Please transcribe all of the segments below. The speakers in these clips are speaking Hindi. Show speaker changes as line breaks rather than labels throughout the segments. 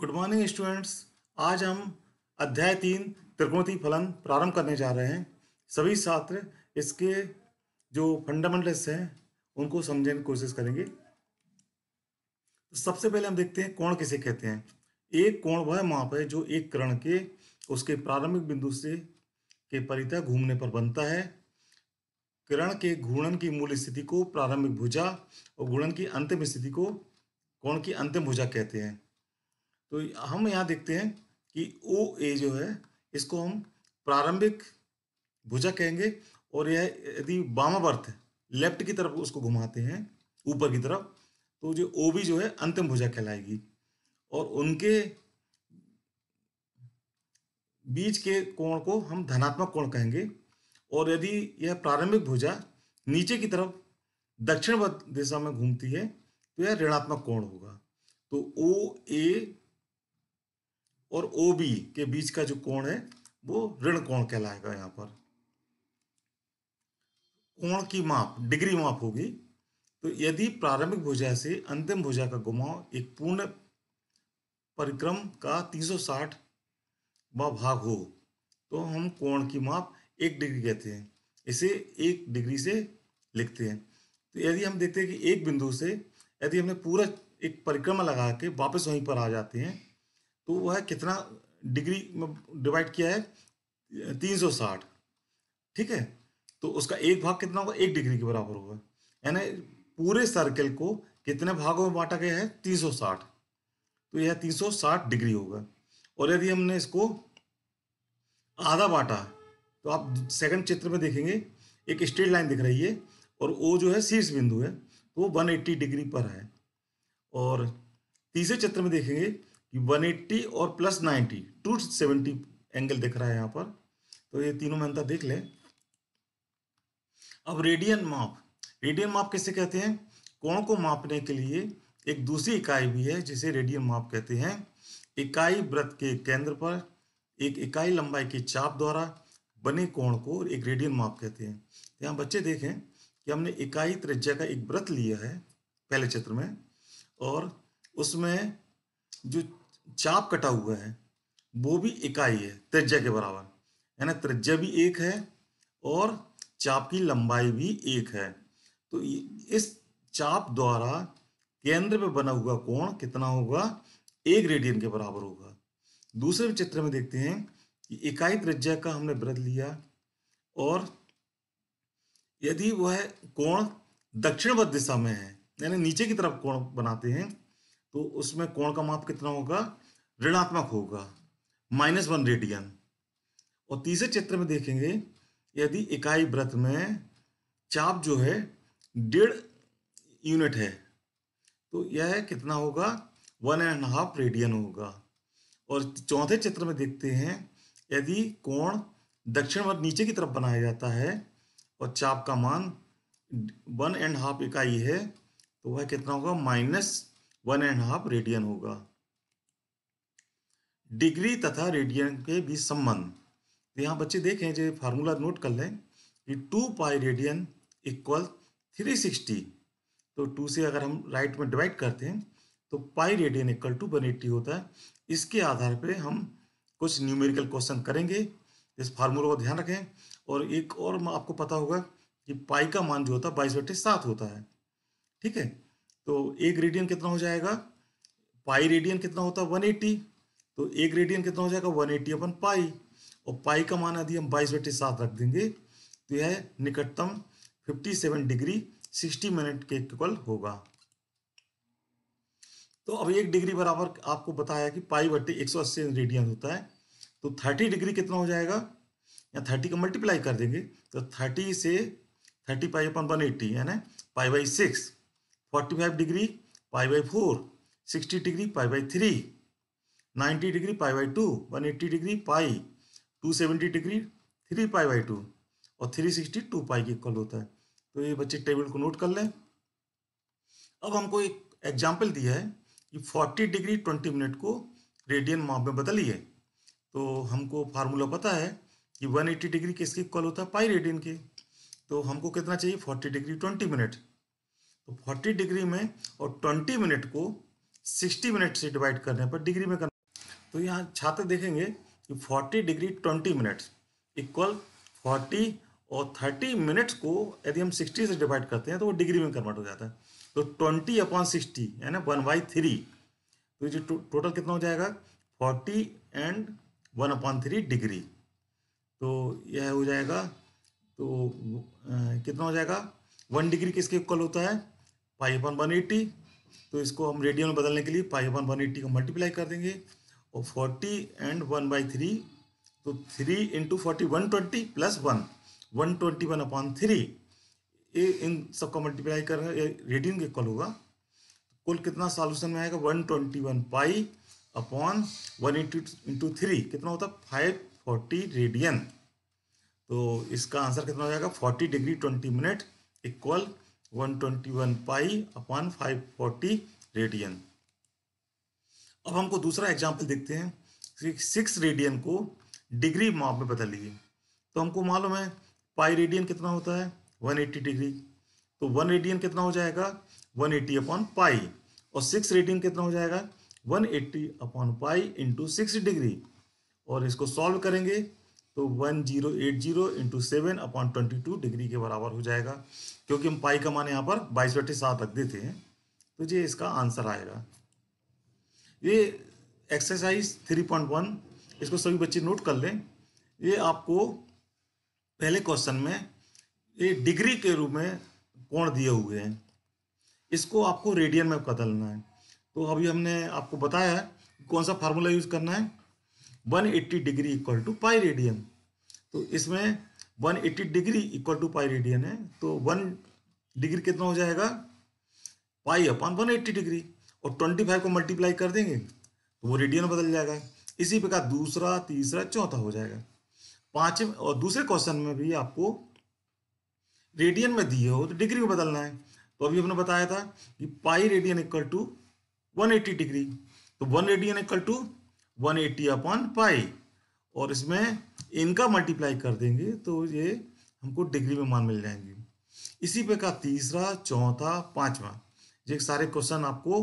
गुड मॉर्निंग स्टूडेंट्स आज हम अध्याय तीन त्रिकोणती फलन प्रारंभ करने जा रहे हैं सभी छात्र इसके जो फंडामेंटल्स हैं उनको समझने की कोशिश करेंगे तो सबसे पहले हम देखते हैं कोण किसे कहते हैं एक कोण वह माप है जो एक करण के उसके प्रारंभिक बिंदु से के परिता घूमने पर बनता है किरण के घूर्णन की मूल स्थिति को प्रारंभिक भुजा और घूर्णन की अंतिम स्थिति को कोण की अंतिम भुजा कहते हैं तो हम यहाँ देखते हैं कि ओ ए जो है इसको हम प्रारंभिक भुजा कहेंगे और यह यदि वामावर्त लेफ्ट की तरफ उसको घुमाते हैं ऊपर की तरफ तो जो ओ बी जो है अंतिम भुजा कहलाएगी और उनके बीच के कोण को हम धनात्मक कोण कहेंगे और यदि यह प्रारंभिक भुजा नीचे की तरफ दक्षिण दिशा में घूमती है तो यह ऋणात्मक कोण होगा तो ओ ए और ओ बी के बीच का जो कोण है वो ऋण कोण कहलाएगा यहाँ पर कोण की माप डिग्री माप होगी तो यदि प्रारंभिक भुजा से अंतिम भुजा का घुमाव एक पूर्ण परिक्रम का 360 सौ भाग हो तो हम कोण की माप एक डिग्री कहते हैं इसे एक डिग्री से लिखते हैं तो यदि हम देखते हैं कि एक बिंदु से यदि हमने पूरा एक परिक्रमा लगा के वापस वहीं पर आ जाते हैं तो वह कितना डिग्री में डिवाइड किया है 360 ठीक है तो उसका एक भाग कितना होगा एक डिग्री के बराबर होगा यानी पूरे सर्कल को कितने भागों में बांटा गया है 360 तो यह 360 डिग्री होगा और यदि हमने इसको आधा बांटा तो आप सेकंड चित्र में देखेंगे एक स्ट्रेट लाइन दिख रही है और वो जो है शीर्ष बिंदु है तो वो 180 डिग्री पर है और तीसरे चित्र में देखेंगे कि 180 और प्लस 90 सेवेंटी एंगल दिख रहा है यहाँ पर तो ये तीनों में अंतर देख ले अब रेडियन माप रेडियन माप किसे कहते हैं कोण को मापने के लिए एक दूसरी इकाई भी है जिसे रेडियन माप कहते हैं इकाई व्रत के केंद्र पर एक इकाई लंबाई की चाप द्वारा बने कोण को एक रेडियन माप कहते हैं तो यहाँ बच्चे देखें कि हमने इकाई त्रिज्या का एक व्रत लिया है पहले चित्र में और उसमें जो चाप कटा हुआ है वो भी इकाई है त्रिज्या के बराबर है ना त्रिज्या भी एक है और चाप की लंबाई भी एक है तो इस चाप द्वारा केंद्र में बना हुआ कोण कितना होगा एक रेडियन के बराबर होगा दूसरे चित्र में देखते हैं कि इकाई त्रिज्या का हमने व्रत लिया और यदि वह कोण दक्षिणवत दिशा में है यानी नीचे की तरफ कोण बनाते हैं तो उसमें कोण का माप कितना होगा ऋणात्मक होगा माइनस वन रेडियन और तीसरे चित्र में देखेंगे यदि इकाई व्रत में चाप जो है डेढ़ यूनिट है तो यह कितना होगा वन एंड हाफ रेडियन होगा और चौथे चित्र में देखते हैं यदि कोण दक्षिण व नीचे की तरफ बनाया जाता है और चाप का मान वन एंड हाफ इकाई है तो वह कितना होगा minus one and half radian होगा डिग्री तथा रेडियन के बीच संबंध तो यहाँ बच्चे देखें जो फार्मूला नोट कर लें कि two pi radian equal three sixty तो टू से अगर हम राइट में डिवाइड करते हैं तो pi radian equal to one eighty होता है इसके आधार पे हम कुछ न्यूमेरिकल क्वेश्चन करेंगे इस फार्मूला को ध्यान रखें और एक और आपको पता होगा कि पाई का मान जो होता है बाईस बटे सात होता है ठीक है तो एक रेडियन कितना हो जाएगा पाई रेडियन कितना होता है 180 तो एक रेडियन कितना हो जाएगा 180 एटी अपन पाई और पाई का मान यदि हम बाईस बटे सात रख देंगे तो यह निकटतम 57 डिग्री 60 मिनट के इक्वल होगा तो अब एक डिग्री बराबर आपको बताया कि पाई बटे एक सौ अस्सी रेडियन होता है तो 30 डिग्री कितना हो जाएगा या 30 का मल्टीप्लाई कर देंगे तो 30 से 30 पाई अपन 180 एट्टी यानी pi by six 45 degree pi by four sixty degree pi by three ninety degree pi by two one eighty degree pi two seventy degree three pi by two और थ्री सिक्सटी टू पाई के इक्वल होता है तो ये बच्चे टेबल को नोट कर लें अब हमको एक एग्जाम्पल दिया है कि फोर्टी डिग्री ट्वेंटी मिनट को रेडियन माप में बदलिए तो हमको फार्मूला पता है कि वन एट्टी डिग्री किसके इक्वल होता है पाई रेडियन के तो हमको कितना चाहिए फोर्टी डिग्री ट्वेंटी मिनट तो 40 डिग्री में और 20 मिनट को 60 मिनट से डिवाइड करने पर डिग्री में करना तो यहाँ छात्र देखेंगे कि 40 डिग्री 20 मिनट इक्वल 40 और 30 मिनट्स को यदि हम 60 से डिवाइड करते हैं तो वो डिग्री में कन्वर्ट हो जाता है तो 20 अपॉन सिक्सटी यानी वन बाई थ्री तो ये टोटल कितना हो जाएगा 40 and one upon three degree तो यह हो जाएगा तो आ, कितना हो जाएगा वन डिग्री किसके इक्वल होता है फाइव अपन वन एट्टी तो इसको हम रेडियन में बदलने के लिए फाइव अपन वन एट्टी को मल्टीप्लाई कर देंगे और forty and one by three तो three into forty one twenty plus one one twenty one upon three ये इन सबको मल्टीप्लाई कर रेडियन के कल होगा कुल कितना सॉल्यूशन में आएगा one twenty one pi upon one eighty into three कितना होता है फाइव फोर्टी रेडियन तो इसका आंसर कितना हो जाएगा forty degree twenty minute equal 121 pi upon 540 radian अब हमको दूसरा एग्जाम्पल देखते हैं सिक्स रेडियन को डिग्री माप में लीजिए तो हमको मालूम है पाई रेडियन कितना होता है 180 डिग्री तो वन रेडियन कितना हो जाएगा 180 एटी अपॉन पाई और सिक्स रेडियन कितना हो जाएगा 180 eighty upon pi into six degree और इसको सॉल्व करेंगे तो one zero eight zero into seven upon twenty two degree के बराबर हो जाएगा क्योंकि हम पाई का मान यहाँ पर बाईस बटे सात रख देते हैं तो ये इसका आंसर आएगा ये एक्सरसाइज थ्री पॉइंट वन इसको सभी बच्चे नोट कर लें ये आपको पहले क्वेश्चन में ये डिग्री के रूप में कोण दिए हुए हैं इसको आपको रेडियन में बदलना है तो अभी हमने आपको बताया कौन सा फार्मूला यूज़ करना है 180 degree equal to pi radian तो इसमें 180 degree equal to pi radian है तो वन डिग्री कितना हो जाएगा पाई अपॉन 180 डिग्री और 25 को मल्टीप्लाई कर देंगे तो वो रेडियन बदल जाएगा इसी प्रकार दूसरा तीसरा चौथा हो जाएगा पांच और दूसरे क्वेश्चन में भी आपको रेडियन में दिए हो तो डिग्री को बदलना है तो अभी हमने बताया था कि pi radian equal to 180 degree तो one radian equal to one eighty upon pi और इसमें इनका मल्टीप्लाई कर देंगे तो ये हमको डिग्री में मान मिल जाएंगे इसी पे का तीसरा चौथा पांचवा ये सारे क्वेश्चन आपको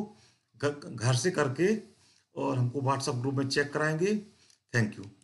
घर से करके और हमको व्हाट्सएप ग्रुप में चेक कराएंगे थैंक यू